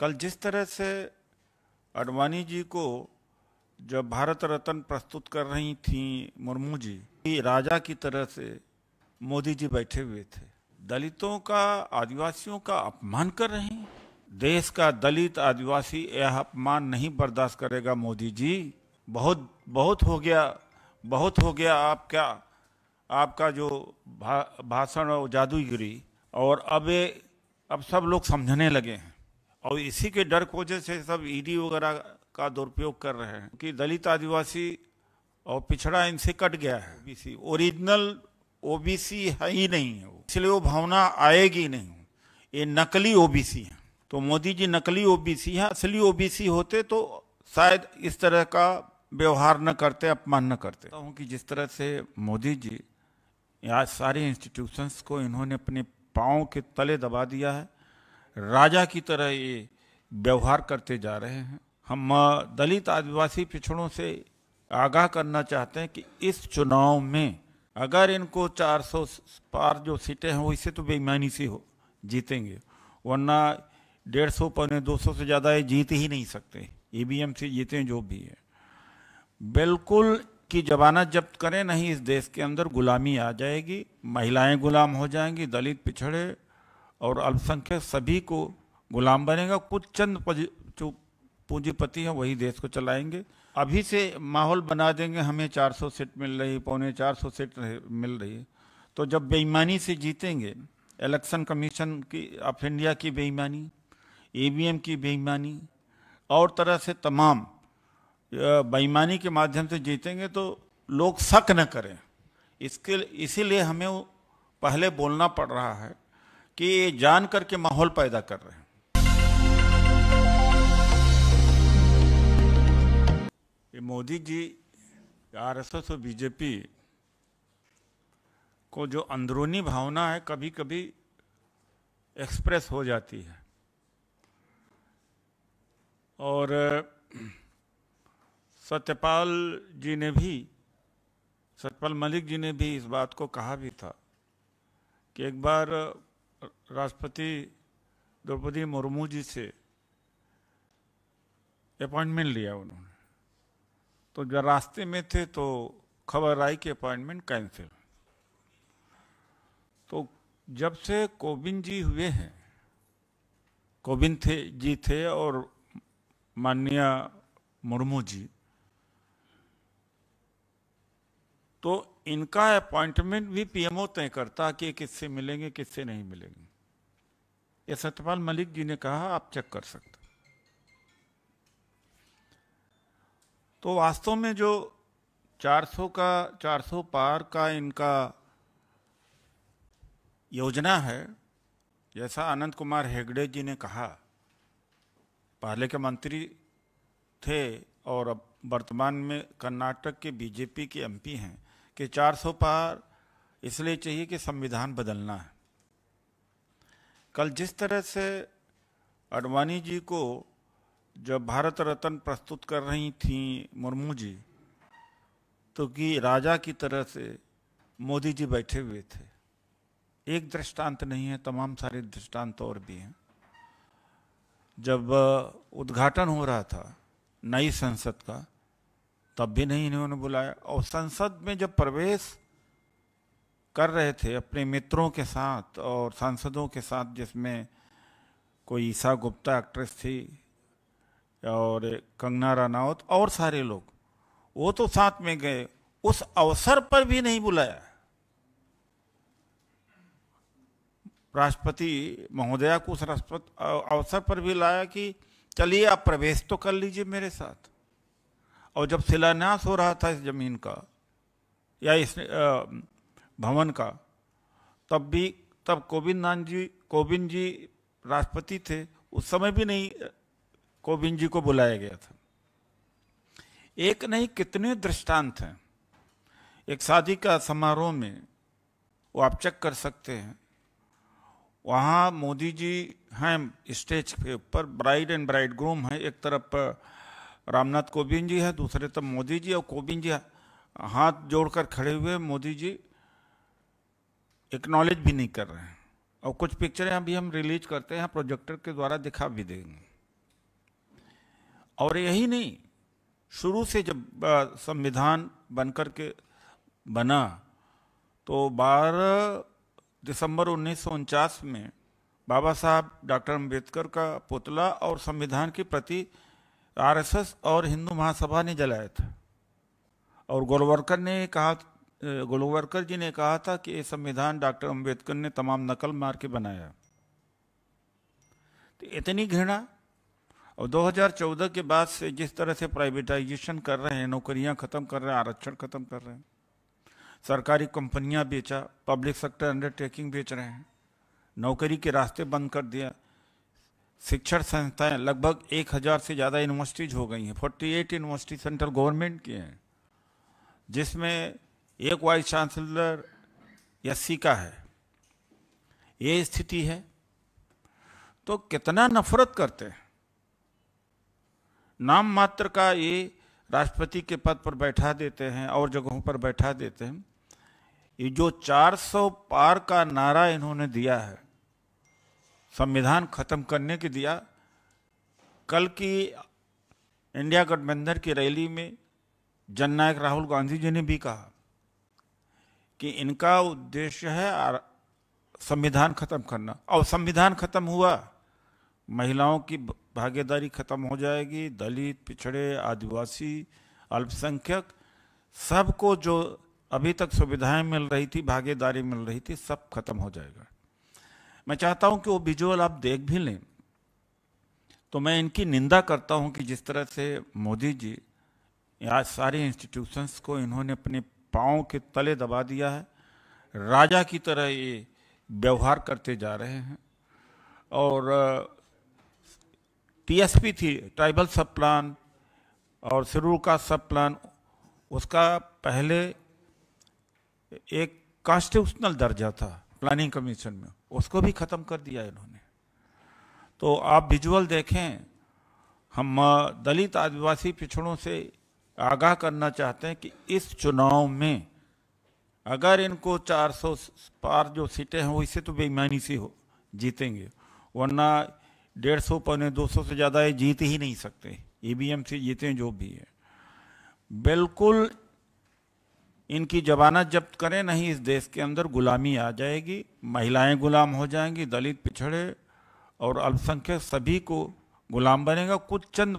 कल जिस तरह से अडवाणी जी को जब भारत रत्न प्रस्तुत कर रही थी मुर्मू जी राजा की तरह से मोदी जी बैठे हुए थे दलितों का आदिवासियों का अपमान कर रहे हैं देश का दलित आदिवासी यह अपमान नहीं बर्दाश्त करेगा मोदी जी बहुत बहुत हो गया बहुत हो गया आप क्या आपका जो भा, भाषण और जादूगिरी और अब अब सब लोग समझने लगे हैं और इसी के डर को से सब ईडी e वगैरह का दुरुपयोग कर रहे हैं कि दलित आदिवासी और पिछड़ा इनसे कट गया है ओबीसी ओरिजिनल ओबीसी है ही नहीं है वो इसलिए वो भावना आएगी नहीं ये नकली ओबीसी है तो मोदी जी नकली ओबीसी हैं असली ओबीसी होते तो शायद इस तरह का व्यवहार न करते अपमान न करते हूँ कि जिस तरह से मोदी जी या सारे इंस्टीट्यूशंस को इन्होंने अपने पाँव के तले दबा दिया है राजा की तरह ये व्यवहार करते जा रहे हैं हम दलित आदिवासी पिछड़ों से आगाह करना चाहते हैं कि इस चुनाव में अगर इनको 400 पार जो सीटें हैं वैसे तो बेईमानी सी हो जीतेंगे वरना डेढ़ सौ पौने दो सौ से ज़्यादा ये जीत ही नहीं सकते ई e वी एम से जीते जो भी है बिल्कुल की जमानत जब्त करें नहीं इस देश के अंदर गुलामी आ जाएगी महिलाएं गुलाम हो जाएंगी दलित पिछड़े और अल्पसंख्यक सभी को गुलाम बनेगा कुछ चंद जो पूंजीपति हैं वही देश को चलाएंगे अभी से माहौल बना देंगे हमें 400 सीट मिल रही पौने 400 सीट मिल रही है तो जब बेईमानी से जीतेंगे इलेक्शन कमीशन की ऑफ इंडिया की बेईमानी ईवीएम e की बेईमानी और तरह से तमाम बेईमानी के माध्यम से जीतेंगे तो लोग शक न करें इसके इसीलिए हमें पहले बोलना पड़ रहा है कि जान करके माहौल पैदा कर रहे हैं ये Modi ji R S S और बीजेपी को जो अंदरूनी भावना है कभी कभी एक्सप्रेस हो जाती है और सत्यपाल जी ने भी सत्यपाल मलिक जी ने भी इस बात को कहा भी था कि एक बार राष्ट्रपति द्रौपदी मुर्मू जी से अपॉइंटमेंट लिया उन्होंने तो जब रास्ते में थे तो खबर आई कि अपॉइंटमेंट कैंसिल तो जब से कोविंद जी हुए हैं कोविंद थे जी थे और माननीय मुर्मू जी तो इनका अपॉइंटमेंट भी पीएमओ तय करता कि किससे मिलेंगे किससे नहीं मिलेंगे ये सत्यपाल मलिक जी ने कहा आप चेक कर सकते तो वास्तव में जो 400 का 400 पार का इनका योजना है जैसा आनंद कुमार हेगड़े जी ने कहा पहले के मंत्री थे और अब वर्तमान में कर्नाटक के बीजेपी के एमपी हैं कि 400 पार इसलिए चाहिए कि संविधान बदलना है कल जिस तरह से अडवाणी जी को जब भारत रत्न प्रस्तुत कर रही थी मुर्मू जी तो कि राजा की तरह से मोदी जी बैठे हुए थे एक दृष्टांत नहीं है तमाम सारे दृष्टांत और भी हैं जब उद्घाटन हो रहा था नई संसद का तब भी नहीं इन्होंने बुलाया और संसद में जब प्रवेश कर रहे थे अपने मित्रों के साथ और सांसदों के साथ जिसमें कोई ईसा गुप्ता एक्ट्रेस थी और कंगना रानावत और सारे लोग वो तो साथ में गए उस अवसर पर भी नहीं बुलाया राष्ट्रपति महोदया को उस राष्ट्रपति अवसर पर भी लाया कि चलिए आप प्रवेश तो कर लीजिए मेरे साथ और जब शिलान्यास हो रहा था इस जमीन का या इस आ, भवन का तब भी तब कोविंद नान जी कोविंद जी राष्ट्रपति थे उस समय भी नहीं कोविंद जी को बुलाया गया था एक नहीं कितने दृष्टांत हैं एक शादी का समारोह में वो आप चेक कर सकते हैं वहाँ मोदी जी हैं स्टेज के ऊपर ब्राइड एंड ब्राइड ग्रूम है एक तरफ रामनाथ कोविंद जी है दूसरे तरफ मोदी जी और कोविंद जी हाथ जोड़कर खड़े हुए मोदी जी एक्नॉलेज भी नहीं कर रहे हैं और कुछ पिक्चरें अभी हम रिलीज करते हैं प्रोजेक्टर के द्वारा दिखा भी देंगे और यही नहीं शुरू से जब संविधान बनकर के बना तो 12 दिसंबर उन्नीस में बाबा साहब डॉक्टर अम्बेडकर का पुतला और संविधान के प्रति आरएसएस और हिंदू महासभा ने जलाया था और गोलवरकर ने कहा गोलोवरकर जी ने कहा था कि ये संविधान डॉक्टर अंबेडकर ने तमाम नकल मार के बनाया तो इतनी घृणा और 2014 के बाद से जिस तरह से प्राइवेटाइजेशन कर रहे हैं नौकरियां ख़त्म कर रहे हैं आरक्षण ख़त्म कर रहे हैं सरकारी कंपनियां बेचा पब्लिक सेक्टर अंडरटेकिंग बेच रहे हैं नौकरी के रास्ते बंद कर दिया शिक्षण संस्थाएं लगभग एक हज़ार से ज़्यादा यूनिवर्सिटीज़ हो गई हैं 48 यूनिवर्सिटी सेंट्रल गवर्नमेंट की हैं जिसमें एक वाइस चांसलर या का है ये स्थिति है तो कितना नफरत करते हैं नाम मात्र का ये राष्ट्रपति के पद पर बैठा देते हैं और जगहों पर बैठा देते हैं ये जो 400 पार का नारा इन्होंने दिया है संविधान खत्म करने के दिया कल की इंडिया गठबंधन की रैली में जननायक राहुल गांधी जी ने भी कहा कि इनका उद्देश्य है संविधान खत्म करना और संविधान खत्म हुआ महिलाओं की भागीदारी खत्म हो जाएगी दलित पिछड़े आदिवासी अल्पसंख्यक सबको जो अभी तक सुविधाएं मिल रही थी भागीदारी मिल रही थी सब खत्म हो जाएगा मैं चाहता हूं कि वो विजुअल आप देख भी लें तो मैं इनकी निंदा करता हूं कि जिस तरह से मोदी जी या सारे इंस्टीट्यूशंस को इन्होंने अपने पाँव के तले दबा दिया है राजा की तरह ये व्यवहार करते जा रहे हैं और टीएसपी थी ट्राइबल सब प्लान और सिरूर का सब प्लान उसका पहले एक कॉन्स्टिट्यूशनल दर्जा था प्लानिंग कमीशन में उसको भी ख़त्म कर दिया इन्होंने तो आप विजुअल देखें हम दलित आदिवासी पिछड़ों से आगाह करना चाहते हैं कि इस चुनाव में अगर इनको 400 पार जो सीटें हैं वैसे तो बेईमानी से हो जीतेंगे वरना डेढ़ सौ पौने दो सौ से ज़्यादा ये जीत ही नहीं सकते ई e से जीते जो भी है बिल्कुल इनकी जबानत जब्त करें नहीं इस देश के अंदर गुलामी आ जाएगी महिलाएं गुलाम हो जाएंगी दलित पिछड़े और अल्पसंख्यक सभी को गुलाम बनेगा कुछ चंद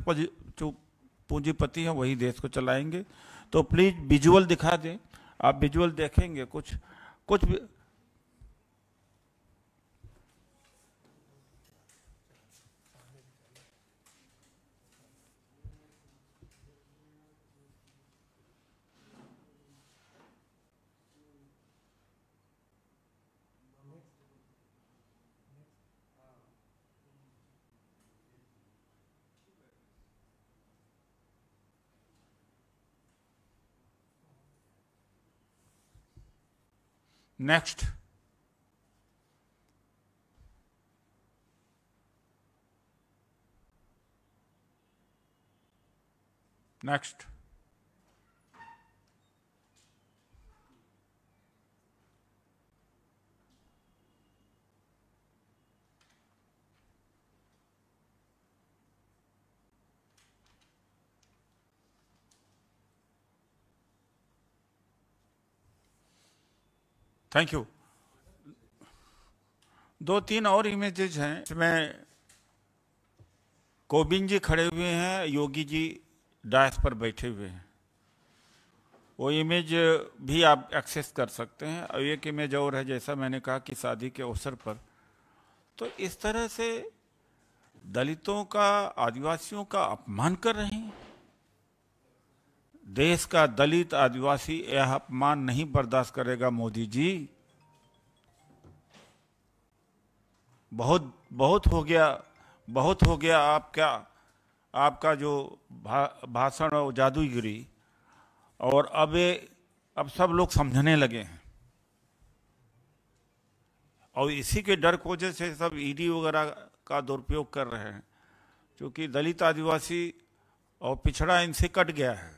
पूंजीपति हैं वही देश को चलाएंगे तो प्लीज़ विजुअल दिखा दें आप विजुअल देखेंगे कुछ कुछ Next. Next. थैंक यू दो तीन और इमेजेज हैं इसमें कोविंद जी खड़े हुए हैं योगी जी डायस पर बैठे हुए हैं वो इमेज भी आप एक्सेस कर सकते हैं और एक इमेज और है जैसा मैंने कहा कि शादी के अवसर पर तो इस तरह से दलितों का आदिवासियों का अपमान कर रहे हैं देश का दलित आदिवासी यह अपमान नहीं बर्दाश्त करेगा मोदी जी बहुत बहुत हो गया बहुत हो गया आपका आपका जो भा, भाषण और जादूगिरी और अब ये अब सब लोग समझने लगे हैं और इसी के डर कोजे से सब ईडी वगैरह का दुरुपयोग कर रहे हैं क्योंकि दलित आदिवासी और पिछड़ा इनसे कट गया है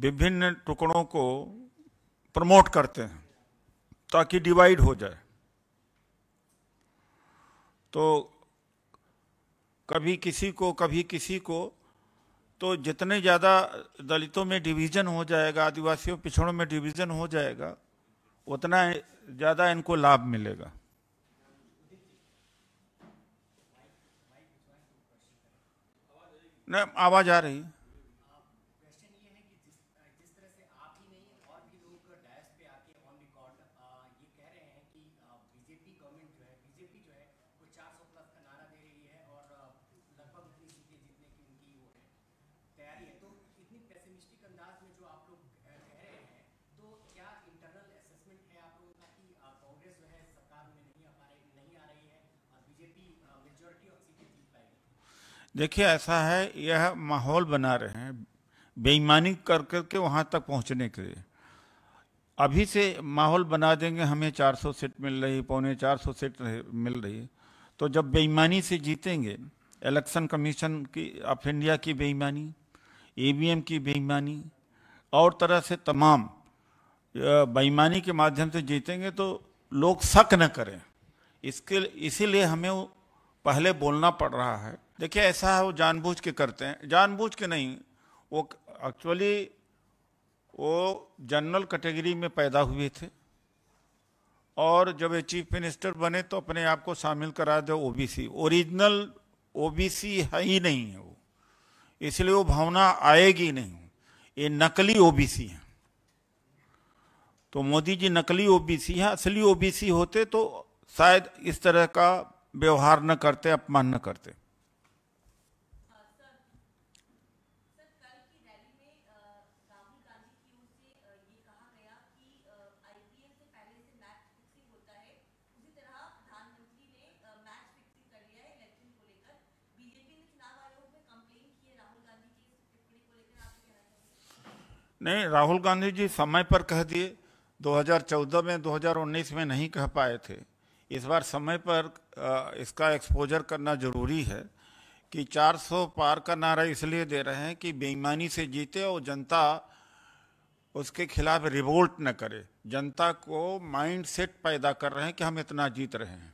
विभिन्न टुकड़ों को प्रमोट करते हैं ताकि डिवाइड हो जाए तो कभी किसी को कभी किसी को तो जितने ज़्यादा दलितों में डिवीज़न हो जाएगा आदिवासियों पिछड़ों में डिवीज़न हो जाएगा उतना ज़्यादा इनको लाभ मिलेगा नहीं आवाज़ आ रही है देखिए ऐसा है यह माहौल बना रहे हैं बेईमानी कर करके वहाँ तक पहुँचने के लिए अभी से माहौल बना देंगे हमें 400 सीट मिल रही पौने 400 सीट मिल रही तो जब बेईमानी से जीतेंगे इलेक्शन कमीशन की ऑफ इंडिया की बेईमानी ईवीएम e की बेईमानी और तरह से तमाम बेईमानी के माध्यम से जीतेंगे तो लोग शक न करें इसके इसीलिए हमें पहले बोलना पड़ रहा है देखिए ऐसा है वो जानबूझ के करते हैं जानबूझ के नहीं वो एक्चुअली वो जनरल कैटेगरी में पैदा हुए थे और जब ये चीफ मिनिस्टर बने तो अपने आप को शामिल करा दे ओबीसी ओरिजिनल ओबीसी है ही नहीं है वो इसलिए वो भावना आएगी नहीं ये नकली ओबीसी है तो मोदी जी नकली ओबीसी हैं असली ओबीसी होते तो शायद इस तरह का व्यवहार न करते अपमान न करते नहीं राहुल गांधी जी समय पर कह दिए 2014 में 2019 में नहीं कह पाए थे इस बार समय पर इसका एक्सपोजर करना ज़रूरी है कि 400 पार का नारा इसलिए दे रहे हैं कि बेईमानी से जीते और जनता उसके खिलाफ रिवोल्ट न करे जनता को माइंड सेट पैदा कर रहे हैं कि हम इतना जीत रहे हैं